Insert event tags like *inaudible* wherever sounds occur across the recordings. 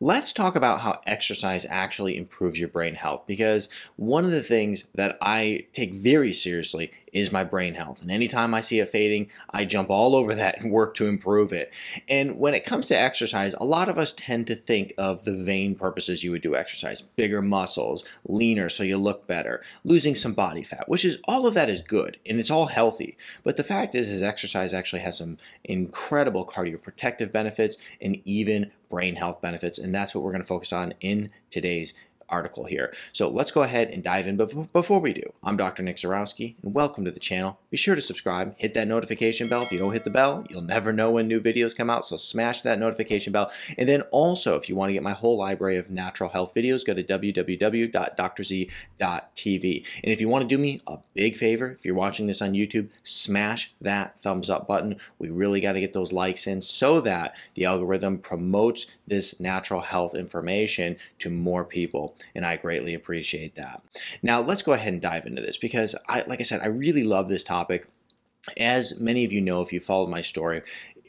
Let's talk about how exercise actually improves your brain health because one of the things that I take very seriously is my brain health. And anytime I see it fading, I jump all over that and work to improve it. And when it comes to exercise, a lot of us tend to think of the vain purposes you would do exercise bigger muscles, leaner so you look better, losing some body fat, which is all of that is good and it's all healthy. But the fact is, is exercise actually has some incredible cardioprotective benefits and even brain health benefits. And that's what we're going to focus on in today's article here. So let's go ahead and dive in. But before we do, I'm Dr. Nick Zarowski, and welcome to the channel. Be sure to subscribe, hit that notification bell. If you don't hit the bell, you'll never know when new videos come out, so smash that notification bell. And then also, if you want to get my whole library of natural health videos, go to www.drz.tv. And if you want to do me a big favor, if you're watching this on YouTube, smash that thumbs up button. We really got to get those likes in so that the algorithm promotes this natural health information to more people and I greatly appreciate that. Now, let's go ahead and dive into this because, I, like I said, I really love this topic. As many of you know, if you followed my story,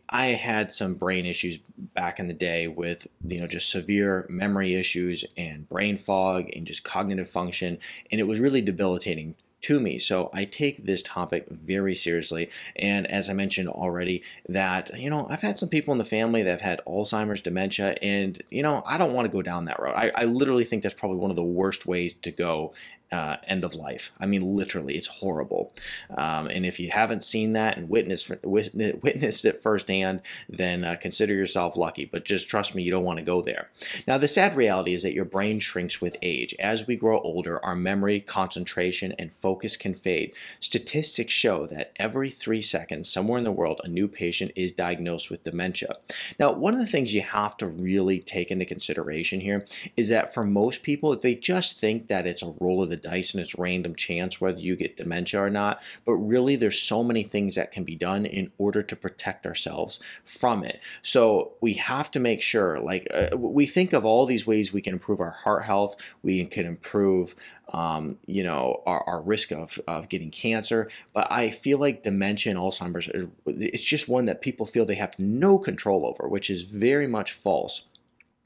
I had some brain issues back in the day with you know just severe memory issues and brain fog and just cognitive function and it was really debilitating to me. So I take this topic very seriously. And as I mentioned already, that, you know, I've had some people in the family that have had Alzheimer's, dementia, and, you know, I don't want to go down that road. I, I literally think that's probably one of the worst ways to go uh, end of life. I mean, literally, it's horrible. Um, and if you haven't seen that and witnessed *laughs* witnessed it firsthand, then uh, consider yourself lucky. But just trust me, you don't want to go there. Now, the sad reality is that your brain shrinks with age. As we grow older, our memory, concentration, and focus can fade. Statistics show that every three seconds, somewhere in the world, a new patient is diagnosed with dementia. Now, one of the things you have to really take into consideration here is that for most people, they just think that it's a roll of the the dice and it's random chance whether you get dementia or not. But really, there's so many things that can be done in order to protect ourselves from it. So we have to make sure, like, uh, we think of all these ways we can improve our heart health, we can improve, um, you know, our, our risk of, of getting cancer. But I feel like dementia and Alzheimer's, uh, it's just one that people feel they have no control over, which is very much false.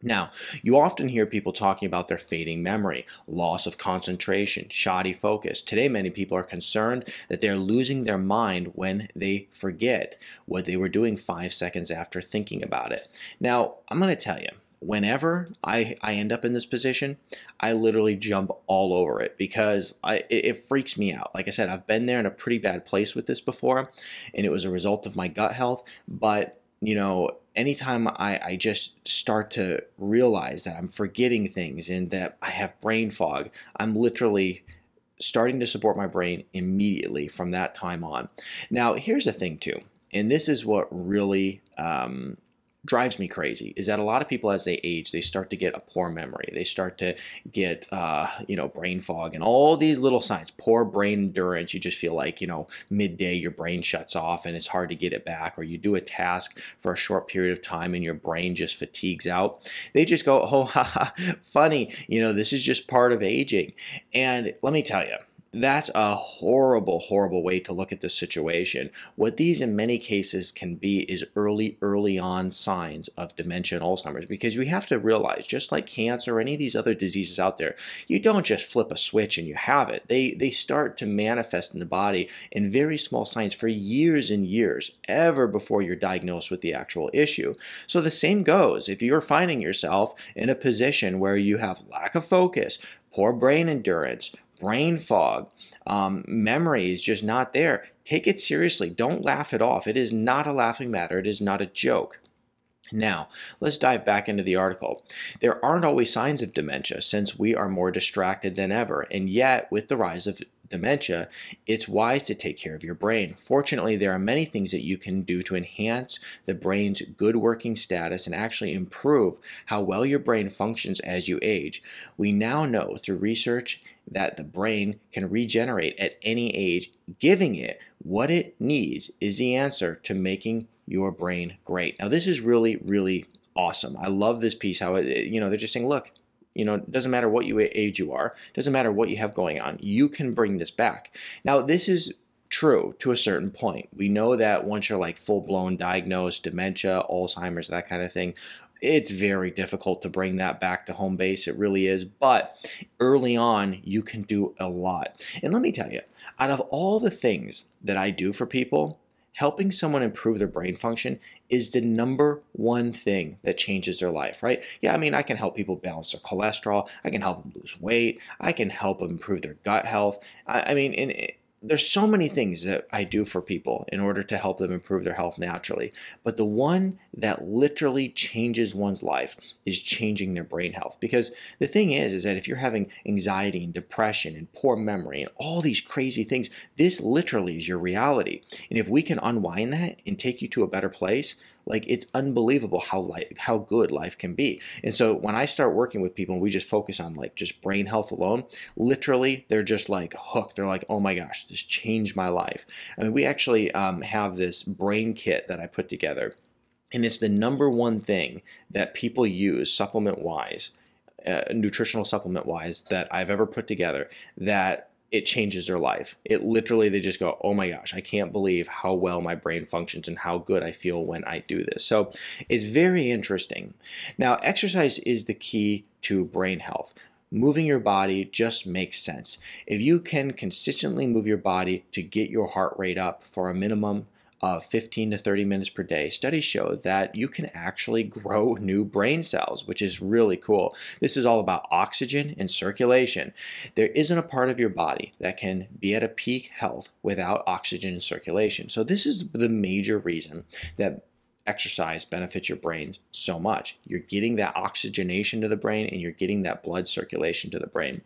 Now, you often hear people talking about their fading memory, loss of concentration, shoddy focus. Today, many people are concerned that they're losing their mind when they forget what they were doing five seconds after thinking about it. Now, I'm going to tell you, whenever I, I end up in this position, I literally jump all over it because I, it, it, freaks me out. Like I said, I've been there in a pretty bad place with this before, and it was a result of my gut health, but you know, anytime I, I just start to realize that I'm forgetting things and that I have brain fog, I'm literally starting to support my brain immediately from that time on. Now, here's the thing, too, and this is what really um, drives me crazy is that a lot of people as they age they start to get a poor memory they start to get uh, you know brain fog and all these little signs poor brain endurance you just feel like you know midday your brain shuts off and it's hard to get it back or you do a task for a short period of time and your brain just fatigues out they just go oh *laughs* ha, ha funny you know this is just part of aging and let me tell you that's a horrible, horrible way to look at this situation. What these in many cases can be is early, early on signs of dementia and Alzheimer's because we have to realize, just like cancer or any of these other diseases out there, you don't just flip a switch and you have it. They, they start to manifest in the body in very small signs for years and years, ever before you're diagnosed with the actual issue. So the same goes if you're finding yourself in a position where you have lack of focus, poor brain endurance, brain fog, um, memory is just not there. Take it seriously. Don't laugh it off. It is not a laughing matter. It is not a joke. Now, let's dive back into the article. There aren't always signs of dementia since we are more distracted than ever, and yet, with the rise of dementia, it's wise to take care of your brain. Fortunately, there are many things that you can do to enhance the brain's good working status and actually improve how well your brain functions as you age. We now know through research that the brain can regenerate at any age, giving it what it needs is the answer to making your brain great. Now, this is really, really awesome. I love this piece how it, you know, they're just saying, look, you know, it doesn't matter what you age you are, doesn't matter what you have going on, you can bring this back. Now, this is true to a certain point. We know that once you're like full blown diagnosed dementia, Alzheimer's, that kind of thing, it's very difficult to bring that back to home base. It really is. But early on, you can do a lot. And let me tell you, out of all the things that I do for people, helping someone improve their brain function is the number one thing that changes their life, right? Yeah, I mean, I can help people balance their cholesterol. I can help them lose weight. I can help them improve their gut health. I, I mean, and, there's so many things that I do for people in order to help them improve their health naturally. But the one that literally changes one's life is changing their brain health. Because the thing is, is that if you're having anxiety and depression and poor memory and all these crazy things, this literally is your reality. And if we can unwind that and take you to a better place, like it's unbelievable how light, how good life can be. And so when I start working with people and we just focus on like just brain health alone, literally they're just like hooked. They're like, oh my gosh, this changed my life. I mean, we actually um, have this brain kit that I put together. And it's the number one thing that people use supplement wise uh, nutritional supplement wise that I've ever put together that it changes their life. It literally, they just go, oh my gosh, I can't believe how well my brain functions and how good I feel when I do this. So it's very interesting. Now, exercise is the key to brain health. Moving your body just makes sense. If you can consistently move your body to get your heart rate up for a minimum of uh, 15 to 30 minutes per day, studies show that you can actually grow new brain cells, which is really cool. This is all about oxygen and circulation. There isn't a part of your body that can be at a peak health without oxygen and circulation. So, this is the major reason that exercise benefits your brain so much. You're getting that oxygenation to the brain and you're getting that blood circulation to the brain.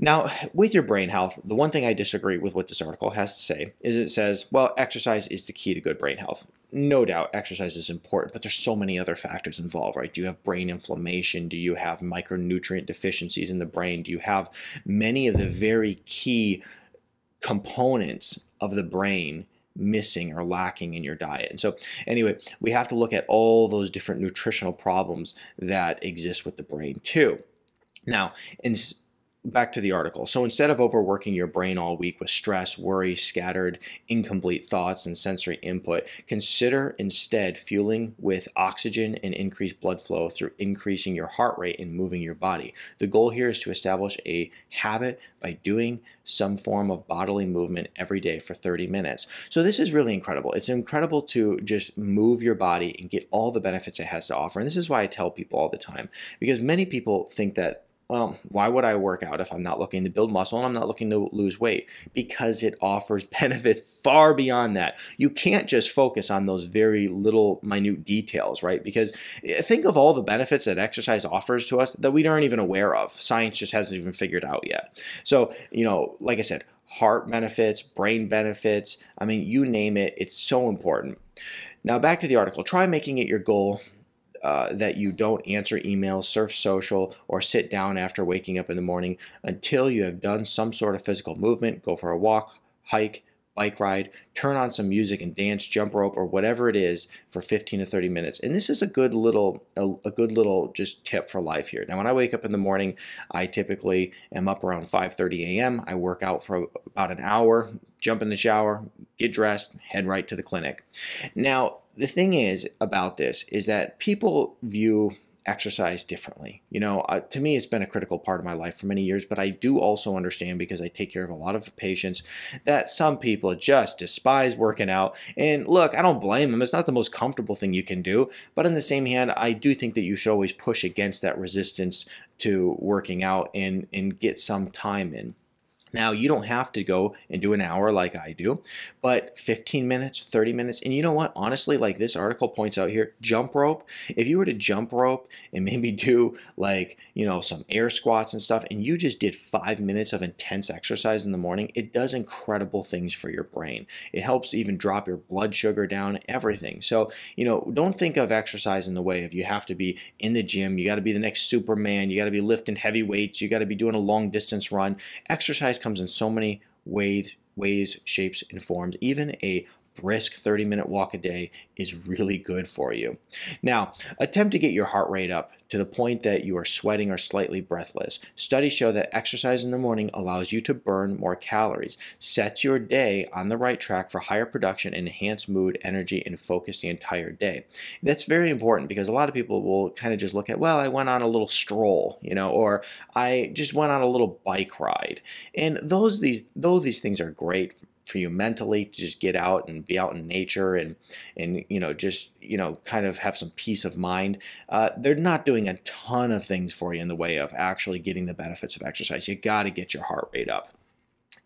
Now, with your brain health, the one thing I disagree with what this article has to say is it says, well, exercise is the key to good brain health. No doubt exercise is important, but there's so many other factors involved, right? Do you have brain inflammation? Do you have micronutrient deficiencies in the brain? Do you have many of the very key components of the brain missing or lacking in your diet. And so, anyway, we have to look at all those different nutritional problems that exist with the brain, too. Now, in, back to the article. So instead of overworking your brain all week with stress, worry, scattered, incomplete thoughts, and sensory input, consider instead fueling with oxygen and increased blood flow through increasing your heart rate and moving your body. The goal here is to establish a habit by doing some form of bodily movement every day for 30 minutes. So this is really incredible. It's incredible to just move your body and get all the benefits it has to offer. And this is why I tell people all the time because many people think that um, why would I work out if I'm not looking to build muscle and I'm not looking to lose weight? Because it offers *laughs* benefits far beyond that. You can't just focus on those very little minute details, right? Because eh, think of all the benefits that exercise offers to us that we aren't even aware of. Science just hasn't even figured out yet. So, you know, like I said, heart benefits, brain benefits, I mean, you name it, it's so important. Now, back to the article. Try making it your goal uh, that you don't answer emails, surf social, or sit down after waking up in the morning until you have done some sort of physical movement. Go for a walk, hike, bike ride, turn on some music and dance, jump rope, or whatever it is for 15 to 30 minutes. And this is a good little, a, a, good little just tip for life here. Now, when I wake up in the morning, I typically am up around 5:30 a.m. I work out for about an hour, jump in the shower, get dressed, head right to the clinic. Now, the thing is about this is that people view exercise differently. You know, uh, to me, it's been a critical part of my life for many years, but I do also understand because I take care of a lot of patients that some people just despise working out. And look, I don't blame them. It's not the most comfortable thing you can do. But on the same hand, I do think that you should always push against that resistance to working out and, and get some time in. Now, you don't have to go and do an hour like I do, but 15 minutes, 30 minutes. And you know what? Honestly, like this article points out here, jump rope. If you were to jump rope and maybe do like, you know, some air squats and stuff, and you just did five minutes of intense exercise in the morning, it does incredible things for your brain. It helps even drop your blood sugar down, everything. So, you know, don't think of exercise in the way of you have to be in the gym, you got to be the next Superman, you got to be lifting heavy weights, you got to be doing a long distance run. Exercise comes in so many ways, ways, shapes, and forms. Even a brisk 30 minute walk a day is really good for you. Now, attempt to get your heart rate up to the point that you are sweating or slightly breathless. Studies show that exercise in the morning allows you to burn more calories, sets your day on the right track for higher production, enhanced mood, energy, and focus the entire day. That's very important because a lot of people will kind of just look at, well, I went on a little stroll, you know, or I just went on a little bike ride. And those these though these things are great for you mentally to just get out and be out in nature and and you know just you know kind of have some peace of mind. Uh, they're not doing a ton of things for you in the way of actually getting the benefits of exercise. You got to get your heart rate up.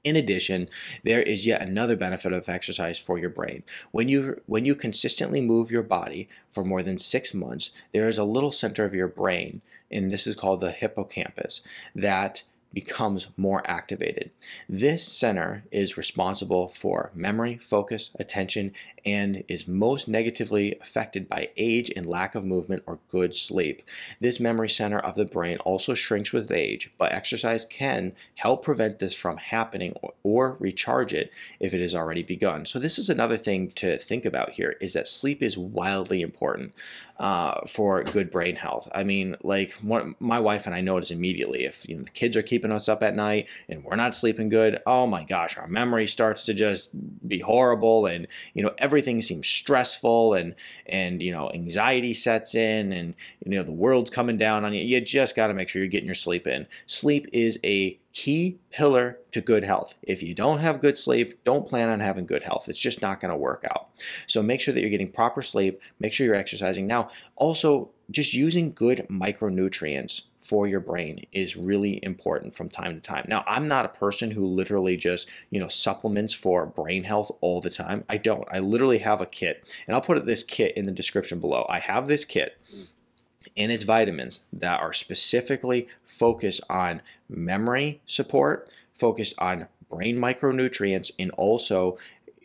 In addition, there is yet another benefit of exercise for your brain. When you when you consistently move your body for more than 6 months, there is a little center of your brain and this is called the hippocampus that becomes more activated. This center is responsible for memory, focus, attention, and is most negatively affected by age and lack of movement or good sleep. This memory center of the brain also shrinks with age, but exercise can help prevent this from happening or, recharge it if it has already begun. So this is another thing to think about here is that sleep is wildly important uh, for good brain health. I mean, like my wife and I notice immediately if you know, the kids are keeping keeping us up at night and we're not sleeping good, oh my gosh, our memory starts to just be horrible and you know everything seems stressful and and you know anxiety sets in and you know the world's coming down on you. You just got to make sure you're getting your sleep in. Sleep is a key pillar to good health. If you don't have good sleep, don't plan on having good health. It's just not going to work out. So make sure that you're getting proper sleep, make sure you're exercising. Now, also just using good micronutrients for your brain is really important from time to time. Now, I'm not a person who literally just, you know, supplements for brain health all the time. I don't. I literally have a kit, and I'll put this kit in the description below. I have this kit and its vitamins that are specifically focused on memory support, focused on brain micronutrients, and also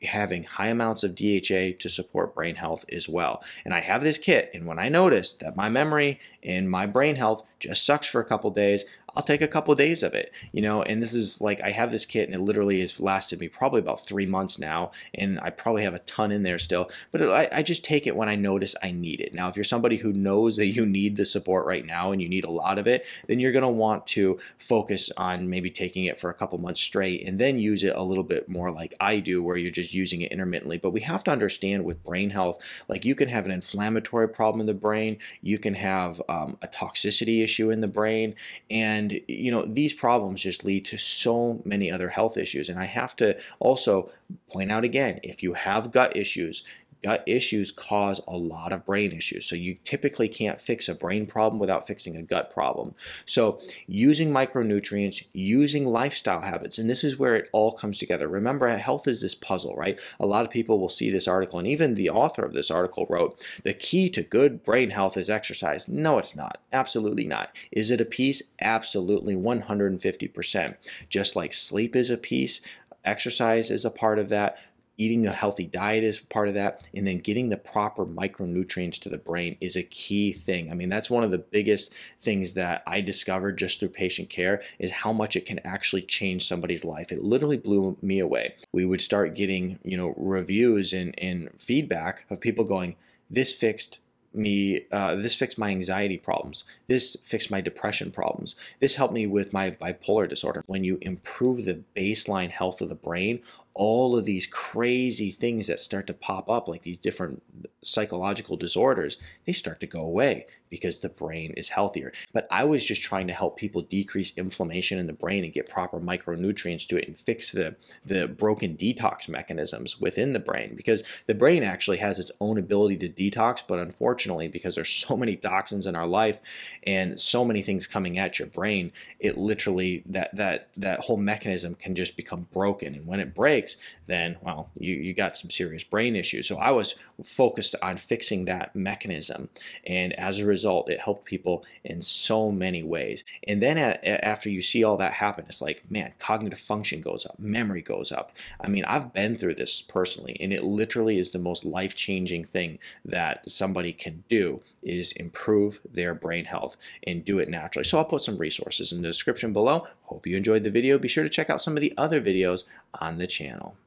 having high amounts of DHA to support brain health as well. And I have this kit, and when I notice that my memory and my brain health just sucks for a couple days, I'll take a couple of days of it, you know. And this is like I have this kit, and it literally has lasted me probably about three months now, and I probably have a ton in there still. But I, I just take it when I notice I need it. Now, if you're somebody who knows that you need the support right now and you need a lot of it, then you're going to want to focus on maybe taking it for a couple months straight, and then use it a little bit more like I do, where you're just using it intermittently. But we have to understand with brain health, like you can have an inflammatory problem in the brain, you can have um, a toxicity issue in the brain, and and, you know, these problems just lead to so many other health issues. And I have to also point out again, if you have gut issues, gut issues cause a lot of brain issues. So you typically can't fix a brain problem without fixing a gut problem. So using micronutrients, using lifestyle habits, and this is where it all comes together. Remember, health is this puzzle, right? A lot of people will see this article, and even the author of this article wrote, the key to good brain health is exercise. No, it's not. Absolutely not. Is it a piece? Absolutely 150%. Just like sleep is a piece, exercise is a part of that Eating a healthy diet is part of that. And then getting the proper micronutrients to the brain is a key thing. I mean, that's one of the biggest things that I discovered just through patient care is how much it can actually change somebody's life. It literally blew me away. We would start getting, you know, reviews and, and feedback of people going, this fixed me uh, this fixed my anxiety problems this fixed my depression problems this helped me with my bipolar disorder when you improve the baseline health of the brain all of these crazy things that start to pop up, like these different psychological disorders, they start to go away because the brain is healthier. But I was just trying to help people decrease inflammation in the brain and get proper micronutrients to it and fix the, the broken detox mechanisms within the brain because the brain actually has its own ability to detox. But unfortunately, because there's so many toxins in our life and so many things coming at your brain, it literally that that that whole mechanism can just become broken. And when it breaks, then, well, you, you got some serious brain issues. So I was focused on fixing that mechanism. And as a result, it helped people in so many ways. And then at, after you see all that happen, it's like, man, cognitive function goes up, memory goes up. I mean, I've been through this personally, and it literally is the most life changing thing that somebody can do is improve their brain health and do it naturally. So I'll put some resources in the description below. Hope you enjoyed the video. Be sure to check out some of the other videos on the channel.